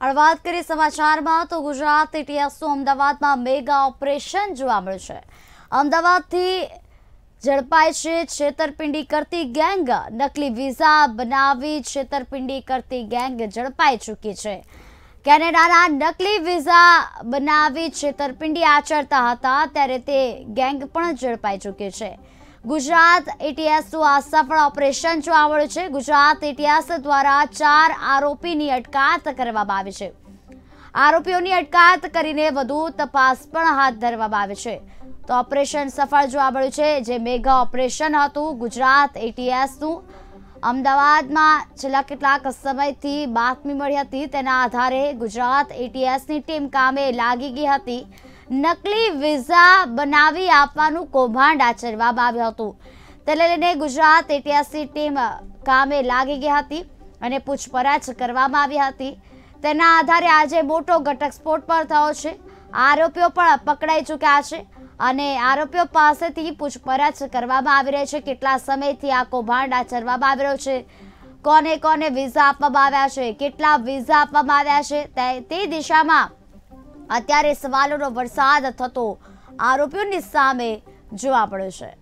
અને વાત કરીએ સમાચારમાં તો ગુજરાત એટીએસનું અમદાવાદમાં મેગા ઓપરેશન જોવા મળ્યું છે અમદાવાદથી ઝડપાય છે છેતરપિંડી કરતી ગેંગ નકલી વિઝા બનાવી છેતરપિંડી કરતી ગેંગ ઝડપાઈ ચૂકી છે કેનેડાના નકલી વિઝા બનાવી છેતરપિંડી આચરતા હતા ત્યારે તે ગેંગ પણ ઝડપાઈ ચૂકી છે ગુજરાત એટીએસનું આ સફળ ઓપરેશન જો આવડ્યું છે ગુજરાત એટીએસ દ્વારા ચાર આરોપીની અટકાત કરવામાં આવી છે આરોપીઓની અટકાત કરીને વધુ તપાસ પણ હાથ ધરવામાં આવી છે તો ઓપરેશન સફળ જોવા મળ્યું છે જે મેગા ઓપરેશન હતું ગુજરાત એટીએસનું અમદાવાદમાં છેલ્લા કેટલાક સમયથી બાતમી મળી હતી તેના આધારે ગુજરાત એટીએસની ટીમ કામે લાગી ગઈ હતી નકલી વિઝા બનાવી આપવાનું કૌભાંડ આચરવામાં આવ્યું હતું તેને લઈને ગુજરાત એટીએસની ટીમ કામે લાગી ગઈ હતી અને પૂછપરછ કરવામાં આવી હતી તેના આધારે આજે મોટો ઘટસ્ફોટ પણ થયો છે આરોપીઓ પણ પકડાઈ ચૂક્યા છે અને આરોપીઓ પાસેથી પૂછપરછ કરવામાં આવી રહી છે કેટલા સમયથી આ કૌભાંડ આચરવામાં આવી રહ્યો છે કોને કોને વિઝા આપવામાં આવ્યા છે કેટલા વિઝા આપવામાં આવ્યા છે તે દિશામાં અત્યારે સવાલોનો વરસાદ થતો આરોપીઓની સામે જોવા પડ્યો છે